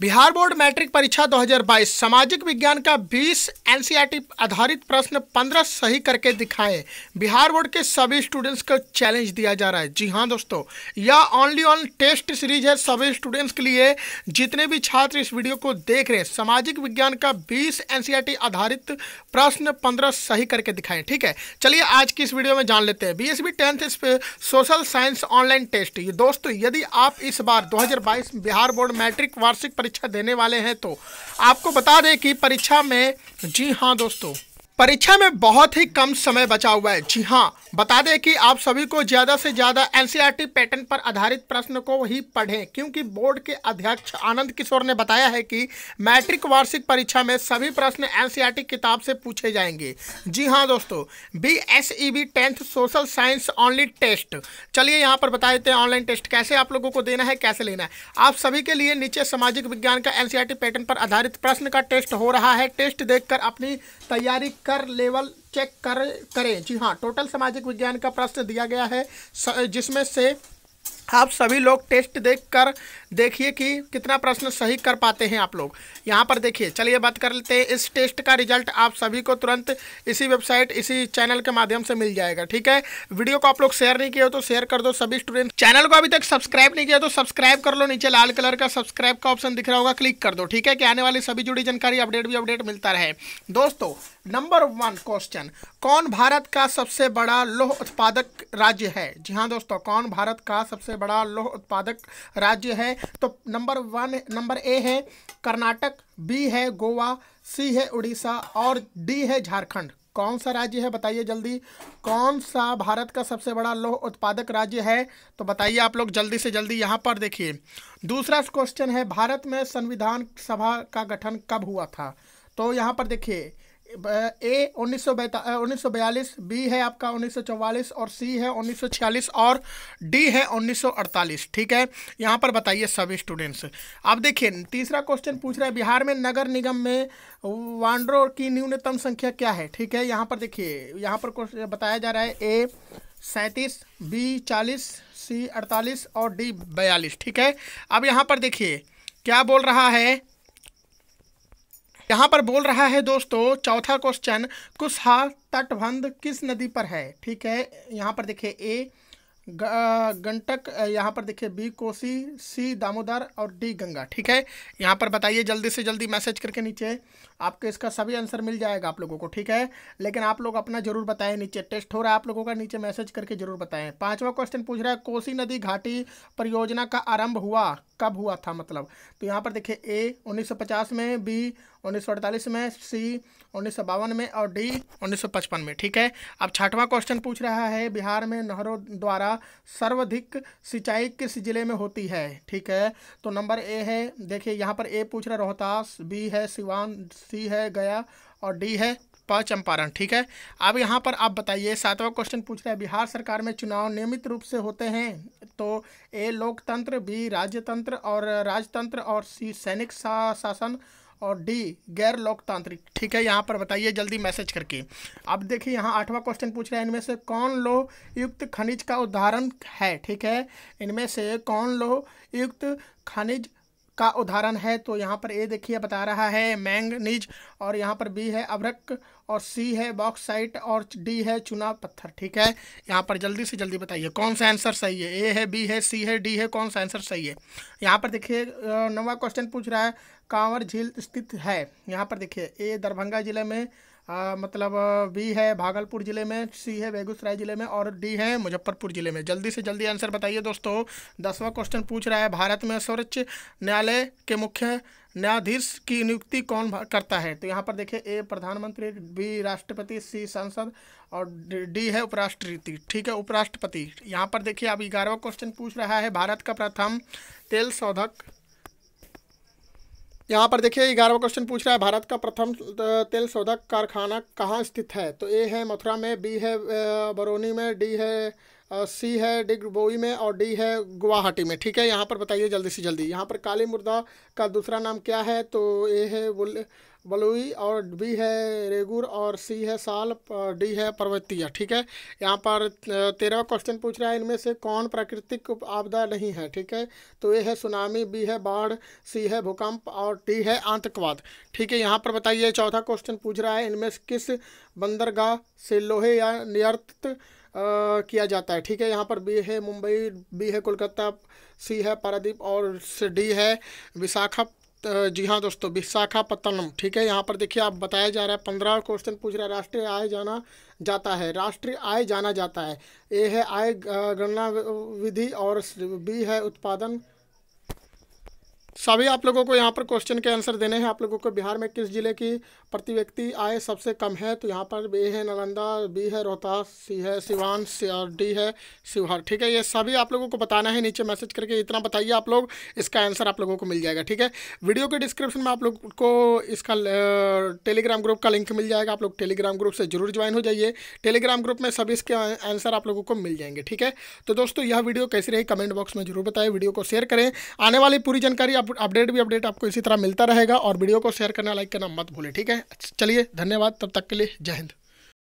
Bihar board matric परीक्षा 2022 सामाजिक विज्ञान का 20 एन आधारित प्रश्न 15 सही करके दिखाएं बिहार बोर्ड के सभी स्टूडेंट्स को चैलेंज दिया जा रहा है जी हाँ दोस्तों यह ऑनली ऑन टेस्ट सीरीज है सभी स्टूडेंट्स के लिए जितने भी छात्र इस वीडियो को देख रहे हैं सामाजिक विज्ञान का 20 एन आधारित प्रश्न पंद्रह सही करके दिखाएं ठीक है चलिए आज की इस वीडियो में जान लेते हैं B tenth social science online test दोस्तों यदि आप इस बार दो बिहार बोर्ड मैट्रिक वार्षिक परीक्षा देने वाले हैं तो आपको बता दें कि परीक्षा में जी हाँ दोस्तों परीक्षा में बहुत ही कम समय बचा हुआ है जी हाँ बता दें कि आप सभी को ज़्यादा से ज़्यादा एनसीईआरटी पैटर्न पर आधारित प्रश्न को ही पढ़ें क्योंकि बोर्ड के अध्यक्ष आनंद किशोर ने बताया है कि मैट्रिक वार्षिक परीक्षा में सभी प्रश्न एनसीईआरटी e किताब से पूछे जाएंगे जी हाँ दोस्तों B S E B tenth social science online test चलिए यहाँ पर बता देते हैं ऑनलाइन टेस्ट कैसे आप लोगों को देना है कैसे लेना है आप सभी के लिए नीचे सामाजिक विज्ञान का एनसीईआरटी पैटर्न e पर आधारित प्रश्न का टेस्ट हो रहा है टेस्ट देखकर अपनी तैयारी कर लेवल चेक कर करें जी हाँ टोटल सामाजिक विज्ञान का प्रश्न दिया गया है जिसमें से आप सभी लोग टेस्ट देख कर देखिए कि कितना प्रश्न सही कर पाते हैं आप लोग यहाँ पर देखिए चलिए बात कर लेते हैं इस टेस्ट का रिजल्ट आप सभी को तुरंत इसी वेबसाइट इसी चैनल के माध्यम से मिल जाएगा ठीक है वीडियो को आप लोग शेयर नहीं किया तो शेयर कर दो सभी स्टूडेंट चैनल को अभी तक सब्सक्राइब नहीं किया तो सब्सक्राइब कर लो नीचे लाल कलर का सब्सक्राइब का ऑप्शन दिख रहा होगा क्लिक कर दो ठीक है कि आने वाली सभी जुड़ी जानकारी अपडेट भी अपडेट मिलता रहे दोस्तों नंबर वन क्वेश्चन कौन भारत का सबसे बड़ा लोह उत्पादक राज्य है जी हाँ दोस्तों कौन भारत का सबसे बड़ा लोह उत्पादक राज्य है तो नंबर वन नंबर ए है कर्नाटक बी है गोवा सी है उड़ीसा और डी है झारखंड कौन सा राज्य है बताइए जल्दी कौन सा भारत का सबसे बड़ा लोह उत्पादक राज्य है तो बताइए आप लोग जल्दी से जल्दी यहाँ पर देखिए दूसरा क्वेश्चन है भारत में संविधान सभा का गठन कब हुआ था तो यहाँ पर देखिए ए उन्नीस सौ बयालीस बी है आपका 1944 और सी है 1946 और डी है 1948 ठीक है यहाँ पर बताइए सब स्टूडेंट्स अब देखिए तीसरा क्वेश्चन पूछ रहा है बिहार में नगर निगम में वांड्रो की न्यूनतम संख्या क्या है ठीक है यहाँ पर देखिए यहाँ पर बताया जा रहा है ए सैंतीस बी चालीस सी अड़तालीस और डी बयालीस ठीक है अब यहाँ पर देखिए क्या बोल रहा है यहाँ पर बोल रहा है दोस्तों चौथा क्वेश्चन कुशहा तटबंध किस नदी पर है ठीक है यहाँ पर देखिए ए गंटक यहाँ पर देखिए बी कोसी सी दामोदर और डी गंगा ठीक है यहाँ पर बताइए जल्दी से जल्दी मैसेज करके नीचे आपको इसका सभी आंसर मिल जाएगा आप लोगों को ठीक है लेकिन आप लोग अपना जरूर बताएं नीचे टेस्ट हो रहा है आप लोगों का नीचे मैसेज करके जरूर बताएं पांचवा क्वेश्चन पूछ रहा है कोसी नदी घाटी परियोजना का आरंभ हुआ कब हुआ था मतलब तो यहाँ पर देखिए ए 1950 में बी 1948 में सी उन्नीस में और डी 1955 में ठीक है अब छठवां क्वेश्चन पूछ रहा है बिहार में नहरों द्वारा सर्वाधिक सिंचाई किस जिले में होती है ठीक है तो नंबर ए है देखिए यहाँ पर ए पूछ रहा रोहतास बी है सिवान सी है गया और डी है प चंपारण ठीक है अब यहाँ पर आप बताइए सातवां क्वेश्चन पूछ रहा है बिहार सरकार में चुनाव नियमित रूप से होते हैं तो ये लोकतंत्र बी राज्यतंत्र और राजतंत्र और सी सैनिक सा, शासन और डी गैर लोकतांत्रिक ठीक है यहाँ पर बताइए जल्दी मैसेज करके अब देखिए यहाँ आठवां क्वेश्चन पूछ रहे हैं इनमें से कौन लोह युक्त खनिज का उदाहरण है ठीक है इनमें से कौन लोह युक्त खनिज का उदाहरण है तो यहाँ पर ए देखिए बता रहा है मैंगनीज और यहाँ पर बी है अभ्रक और सी है बॉक्साइट और डी है चुना पत्थर ठीक है यहाँ पर जल्दी से जल्दी बताइए कौन सा आंसर सही है ए है बी है सी है डी है कौन सा आंसर सही है यहाँ पर देखिए नवा क्वेश्चन पूछ रहा है कांवर झील स्थित है यहाँ पर देखिए ए दरभंगा जिले में आ, मतलब बी है भागलपुर ज़िले में सी है बेगूसराय ज़िले में और डी है मुजफ्फरपुर ज़िले में जल्दी से जल्दी आंसर बताइए दोस्तों दसवां क्वेश्चन पूछ रहा है भारत में सर्वोच्च न्यायालय के मुख्य न्यायाधीश की नियुक्ति कौन करता है तो यहाँ पर देखिए ए प्रधानमंत्री बी राष्ट्रपति सी सांसद और डी है उपराष्ट्रपति ठीक है उपराष्ट्रपति यहाँ पर देखिए अब ग्यारहवा क्वेश्चन पूछ रहा है भारत का प्रथम तेल शोधक यहाँ पर देखिए ग्यारहवा क्वेश्चन पूछ रहा है भारत का प्रथम तेल शोधक कारखाना कहाँ स्थित है तो ए है मथुरा में बी है बरौनी में डी है सी है बोई में और डी है गुवाहाटी में ठीक है यहाँ पर बताइए जल्दी से जल्दी यहाँ पर काली मुर्दा का दूसरा नाम क्या है तो ए है बलुई और बी है रेगुर और सी है साल डी है पर्वतीय ठीक है यहाँ पर तेरहवा क्वेश्चन पूछ रहा है इनमें से कौन प्राकृतिक आपदा नहीं है ठीक है तो ए है सुनामी बी है बाढ़ सी है भूकंप और डी है आतंकवाद ठीक है यहाँ पर बताइए चौथा क्वेश्चन पूछ रहा है इनमें से किस बंदरगाह से लोहे या निर्त किया जाता है ठीक है यहाँ पर बी है मुंबई बी है कोलकाता सी है पारादीप और डी है विशाखा जी हाँ दोस्तों विशाखापत्तनम ठीक है यहाँ पर देखिए आप बताया जा रहा है पंद्रह क्वेश्चन पूछ रहा है राष्ट्रीय आय जाना जाता है राष्ट्रीय आय जाना जाता है ए है आय गणना विधि और बी है उत्पादन सभी आप लोगों को यहाँ पर क्वेश्चन के आंसर देने हैं आप लोगों को बिहार में किस जिले की प्रति व्यक्ति आय सबसे कम है तो यहाँ पर ए है नालंदा बी है रोहतास सी है सिवान सी और डी है शिवहर ठीक है ये सभी आप लोगों को बताना है नीचे मैसेज करके इतना बताइए आप लोग इसका आंसर आप लोगों को मिल जाएगा ठीक है वीडियो के डिस्क्रिप्शन में आप लोग को इसका टेलीग्राम ग्रुप का लिंक मिल जाएगा आप लोग टेलीग्राम ग्रुप से जरूर ज्वाइन हो जाइए टेलीग्राम ग्रुप में सभी इसके आंसर आप लोगों को मिल जाएंगे ठीक है तो दोस्तों यह वीडियो कैसी रही कमेंट बॉक्स में जरूर बताए वीडियो को शेयर करें आने वाली पूरी जानकारी अपडेट भी अपडेट आपको इसी तरह मिलता रहेगा और वीडियो को शेयर करना लाइक करना मत भूलें ठीक है चलिए धन्यवाद तब तक के लिए जय हिंद